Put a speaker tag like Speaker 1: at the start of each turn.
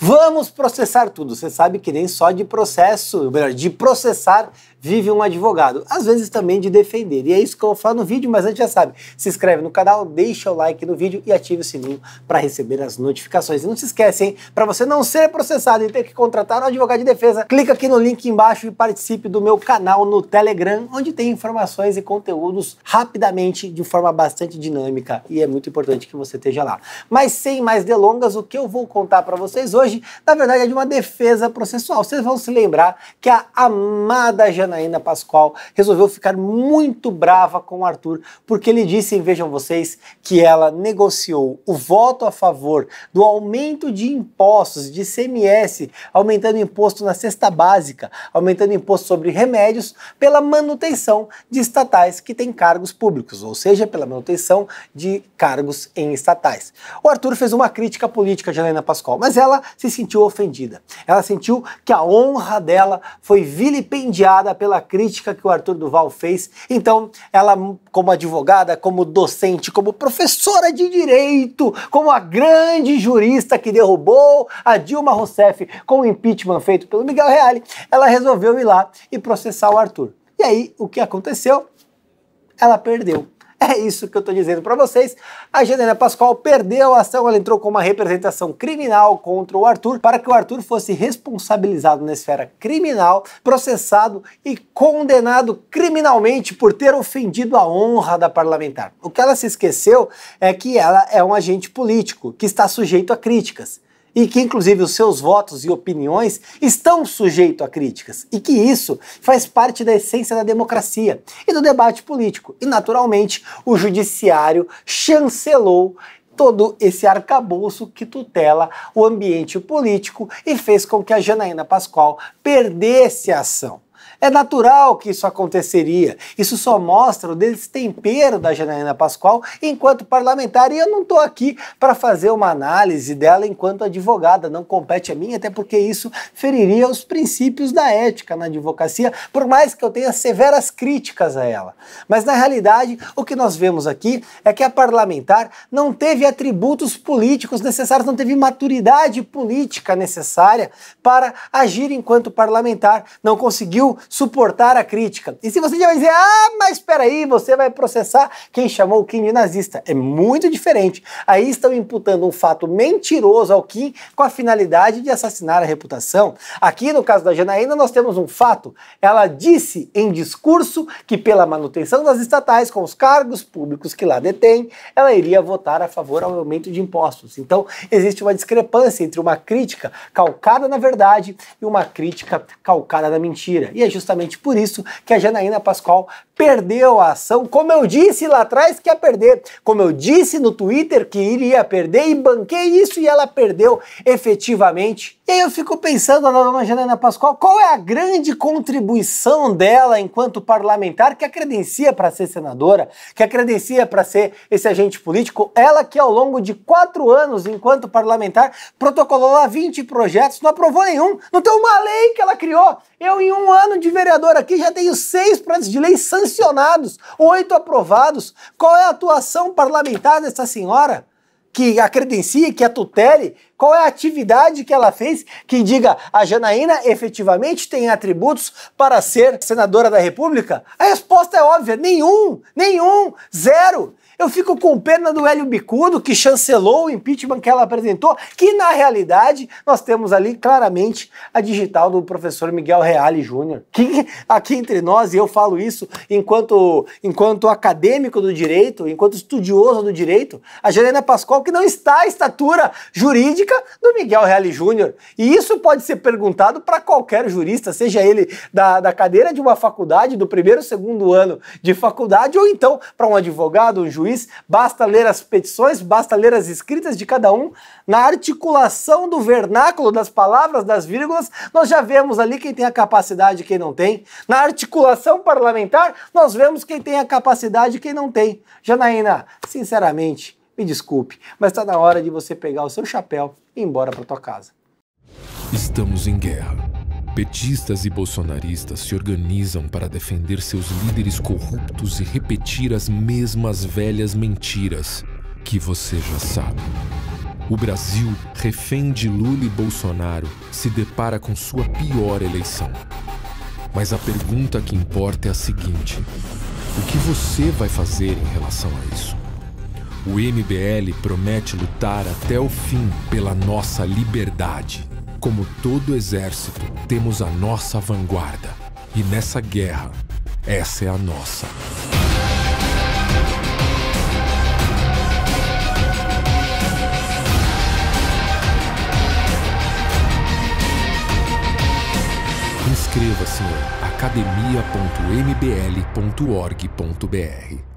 Speaker 1: Vamos processar tudo. Você sabe que nem só de processo, melhor, de processar vive um advogado. Às vezes também de defender. E é isso que eu vou falar no vídeo, mas antes já sabe. Se inscreve no canal, deixa o like no vídeo e ative o sininho para receber as notificações. E não se esquece, hein? Para você não ser processado e ter que contratar um advogado de defesa, clica aqui no link embaixo e participe do meu canal no Telegram, onde tem informações e conteúdos rapidamente, de forma bastante dinâmica. E é muito importante que você esteja lá. Mas sem mais delongas, o que eu vou contar para vocês hoje hoje, na verdade, é de uma defesa processual. Vocês vão se lembrar que a amada Janaína Pascoal resolveu ficar muito brava com o Arthur, porque ele disse, vejam vocês, que ela negociou o voto a favor do aumento de impostos, de CMS, aumentando imposto na cesta básica, aumentando imposto sobre remédios, pela manutenção de estatais que têm cargos públicos, ou seja, pela manutenção de cargos em estatais. O Arthur fez uma crítica política de Janaína Pascoal, mas ela se sentiu ofendida. Ela sentiu que a honra dela foi vilipendiada pela crítica que o Arthur Duval fez. Então, ela, como advogada, como docente, como professora de direito, como a grande jurista que derrubou a Dilma Rousseff com o impeachment feito pelo Miguel Reale, ela resolveu ir lá e processar o Arthur. E aí, o que aconteceu? Ela perdeu. É isso que eu estou dizendo para vocês. A Janaina Pascoal perdeu a ação, ela entrou com uma representação criminal contra o Arthur para que o Arthur fosse responsabilizado na esfera criminal, processado e condenado criminalmente por ter ofendido a honra da parlamentar. O que ela se esqueceu é que ela é um agente político que está sujeito a críticas e que inclusive os seus votos e opiniões estão sujeitos a críticas, e que isso faz parte da essência da democracia e do debate político. E naturalmente, o judiciário chancelou todo esse arcabouço que tutela o ambiente político e fez com que a Janaína Pascoal perdesse a ação. É natural que isso aconteceria. Isso só mostra o destempero da Janaína Pascoal enquanto parlamentar. E eu não estou aqui para fazer uma análise dela enquanto advogada. Não compete a mim, até porque isso feriria os princípios da ética na advocacia, por mais que eu tenha severas críticas a ela. Mas na realidade, o que nós vemos aqui é que a parlamentar não teve atributos políticos necessários, não teve maturidade política necessária para agir enquanto parlamentar, não conseguiu suportar a crítica. E se você já vai dizer, ah, mas espera aí, você vai processar quem chamou o Kim de nazista. É muito diferente. Aí estão imputando um fato mentiroso ao Kim com a finalidade de assassinar a reputação. Aqui no caso da Janaína, nós temos um fato. Ela disse em discurso que pela manutenção das estatais com os cargos públicos que lá detém, ela iria votar a favor ao aumento de impostos. Então, existe uma discrepância entre uma crítica calcada na verdade e uma crítica calcada na mentira. E é justamente por isso que a Janaína Pascoal perdeu a ação, como eu disse lá atrás que ia perder, como eu disse no Twitter que iria perder e banquei isso e ela perdeu efetivamente. E aí eu fico pensando na dona Janaína Pascoal, qual é a grande contribuição dela enquanto parlamentar que a credencia para ser senadora, que a credencia para ser esse agente político, ela que ao longo de quatro anos enquanto parlamentar protocolou lá 20 projetos, não aprovou nenhum, não tem uma lei que ela criou. Eu em um ano ano de vereador aqui já tenho seis projetos de lei sancionados, oito aprovados. Qual é a atuação parlamentar dessa senhora? que a credencie, que a tutele, qual é a atividade que ela fez que diga a Janaína efetivamente tem atributos para ser senadora da República? A resposta é óbvia: nenhum, nenhum, zero. Eu fico com pena do Hélio Bicudo, que chancelou o impeachment que ela apresentou, que na realidade nós temos ali claramente a digital do professor Miguel Reale Júnior. Que aqui entre nós, e eu falo isso enquanto, enquanto acadêmico do direito, enquanto estudioso do direito, a Helena Pascoal que não está à estatura jurídica do Miguel Reale Júnior. E isso pode ser perguntado para qualquer jurista, seja ele da, da cadeira de uma faculdade, do primeiro ou segundo ano de faculdade, ou então para um advogado, um juiz juiz, basta ler as petições, basta ler as escritas de cada um. Na articulação do vernáculo das palavras, das vírgulas, nós já vemos ali quem tem a capacidade e quem não tem. Na articulação parlamentar, nós vemos quem tem a capacidade e quem não tem. Janaína, sinceramente, me desculpe, mas está na hora de você pegar o seu chapéu e ir embora para tua casa.
Speaker 2: Estamos em guerra Petistas e bolsonaristas se organizam para defender seus líderes corruptos e repetir as mesmas velhas mentiras que você já sabe. O Brasil, refém de Lula e Bolsonaro, se depara com sua pior eleição. Mas a pergunta que importa é a seguinte: o que você vai fazer em relação a isso? O MBL promete lutar até o fim pela nossa liberdade. Como todo exército, temos a nossa vanguarda. E nessa guerra, essa é a nossa. Inscreva-se em academia.mbl.org.br.